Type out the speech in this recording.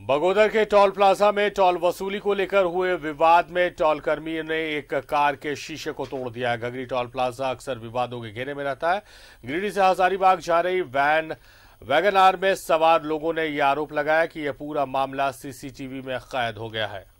बगोदर के toll plaza में toll वसूली को लेकर हुए विवाद में टोल कर्मी ने एक कार के शीशे को तोड़ दिया घगरी टोल प्लाजा अक्सर विवादों के घेरे में रहता है गिरिडीह से हजारीबाग जा रही वैन वैगन आर में सवार लोगों ने यह आरोप लगाया कि यह पूरा मामला सीसीटीवी में कैद हो गया है